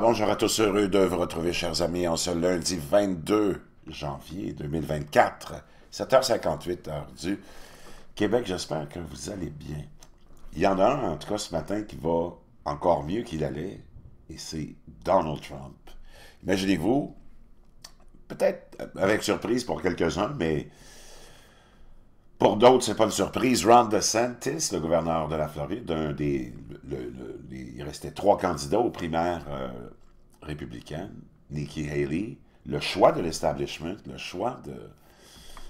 bonjour à tous, heureux de vous retrouver, chers amis, en ce lundi 22 janvier 2024, 7h58, heure du Québec. J'espère que vous allez bien. Il y en a un, en tout cas, ce matin, qui va encore mieux qu'il allait, et c'est Donald Trump. Imaginez-vous, peut-être euh, avec surprise pour quelques-uns, mais pour d'autres, c'est pas une surprise. Ron DeSantis, le gouverneur de la Floride, un des, il restait trois candidats aux primaires euh, républicaines. Nikki Haley, le choix de l'establishment, le choix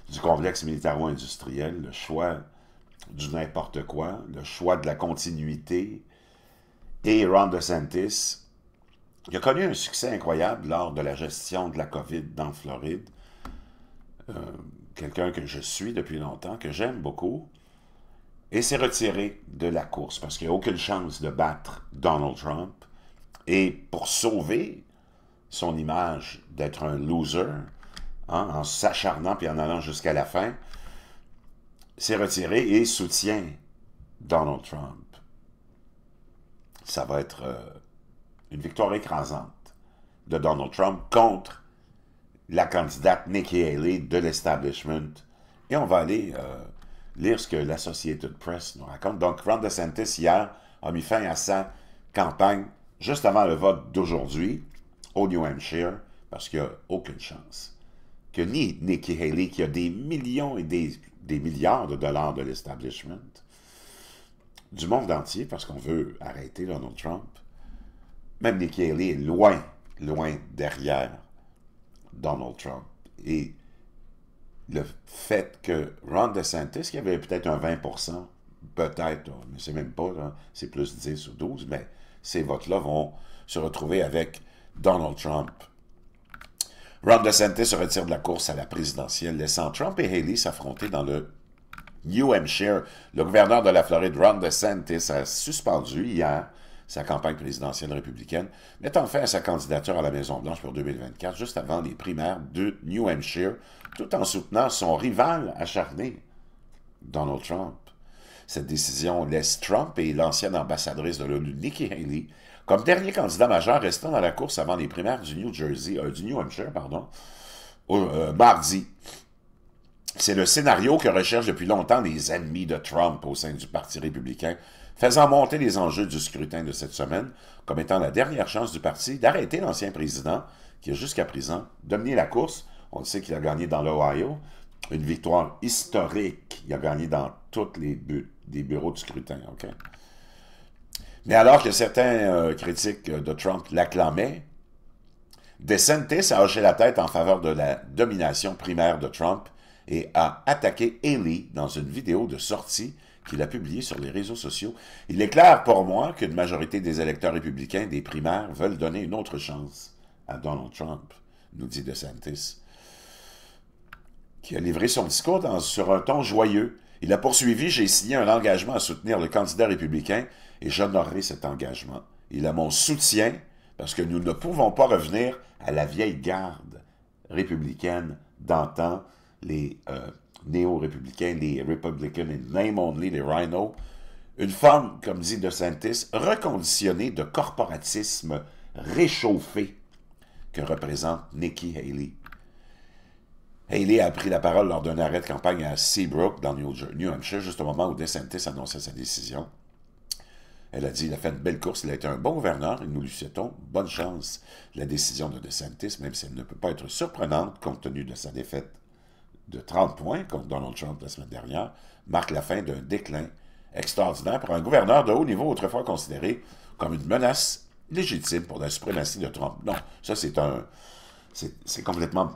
du complexe militaro-industriel, le choix du n'importe quoi, le choix de la continuité. Et Ron DeSantis, il a connu un succès incroyable lors de la gestion de la COVID dans Floride. Euh, quelqu'un que je suis depuis longtemps, que j'aime beaucoup, et s'est retiré de la course parce qu'il n'y a aucune chance de battre Donald Trump. Et pour sauver son image d'être un loser, hein, en s'acharnant puis en allant jusqu'à la fin, s'est retiré et soutient Donald Trump. Ça va être euh, une victoire écrasante de Donald Trump contre la candidate Nikki Haley de l'establishment. Et on va aller euh, lire ce que l'Associated Press nous raconte. Donc, Ron DeSantis, hier, a mis fin à sa campagne juste avant le vote d'aujourd'hui au New Hampshire, parce qu'il n'y a aucune chance que ni Nikki Haley, qui a des millions et des, des milliards de dollars de l'establishment, du monde entier, parce qu'on veut arrêter Donald Trump, même Nikki Haley est loin, loin derrière Donald Trump. Et le fait que Ron DeSantis, qui avait peut-être un 20 peut-être, mais c'est même pas, c'est plus 10 ou 12, mais ces votes-là vont se retrouver avec Donald Trump. Ron DeSantis se retire de la course à la présidentielle, laissant Trump et Haley s'affronter dans le New Hampshire. Le gouverneur de la Floride, Ron DeSantis, a suspendu hier sa campagne présidentielle républicaine, met fin sa candidature à la Maison-Blanche pour 2024, juste avant les primaires de New Hampshire, tout en soutenant son rival acharné, Donald Trump. Cette décision laisse Trump et l'ancienne ambassadrice de l'ONU, Nikki Haley, comme dernier candidat majeur restant dans la course avant les primaires du New Jersey, euh, du New Hampshire, pardon, euh, mardi, c'est le scénario que recherchent depuis longtemps les ennemis de Trump au sein du Parti républicain, faisant monter les enjeux du scrutin de cette semaine comme étant la dernière chance du parti d'arrêter l'ancien président qui a jusqu'à présent dominé la course. On sait qu'il a gagné dans l'Ohio, une victoire historique. Il a gagné dans tous les des bureaux de scrutin. Mais alors que certains euh, critiques de Trump l'acclamaient, DeSantis a hoché la tête en faveur de la domination primaire de Trump et a attaqué ellie dans une vidéo de sortie qu'il a publiée sur les réseaux sociaux. Il est clair pour moi qu'une majorité des électeurs républicains des primaires veulent donner une autre chance à Donald Trump, nous dit DeSantis, qui a livré son discours dans, sur un ton joyeux. Il a poursuivi, j'ai signé un engagement à soutenir le candidat républicain et j'honorerai cet engagement. Il a mon soutien parce que nous ne pouvons pas revenir à la vieille garde républicaine d'antan les euh, néo-républicains, les Republicans, les « name only, les Rhino, une forme, comme dit DeSantis, reconditionnée de corporatisme réchauffé que représente Nikki Haley. Haley a pris la parole lors d'un arrêt de campagne à Seabrook, dans New Hampshire, juste au moment où DeSantis annonçait sa décision. Elle a dit il a fait une belle course, il a été un bon gouverneur et nous lui souhaitons bonne chance. La décision de DeSantis, même si elle ne peut pas être surprenante compte tenu de sa défaite de 30 points contre Donald Trump la semaine dernière marque la fin d'un déclin extraordinaire pour un gouverneur de haut niveau autrefois considéré comme une menace légitime pour la suprématie de Trump. Non, ça c'est un... C'est complètement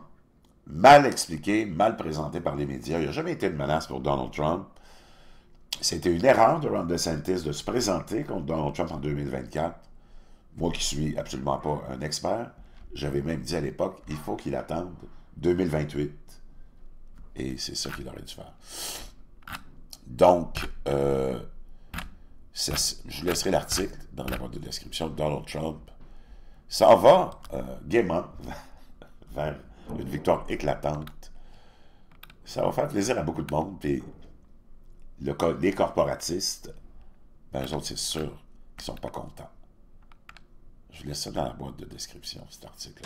mal expliqué, mal présenté par les médias. Il n'y a jamais été de menace pour Donald Trump. C'était une erreur de Ron DeSantis de se présenter contre Donald Trump en 2024. Moi qui suis absolument pas un expert, j'avais même dit à l'époque, il faut qu'il attende 2028 et c'est ça qu'il aurait dû faire. Donc, euh, je laisserai l'article dans la boîte de description. Donald Trump Ça va euh, gaiement vers une victoire éclatante. Ça va faire plaisir à beaucoup de monde. Puis les corporatistes, ben, eux autres, c'est sûr qu'ils sont pas contents. Je vous laisse ça dans la boîte de description, cet article.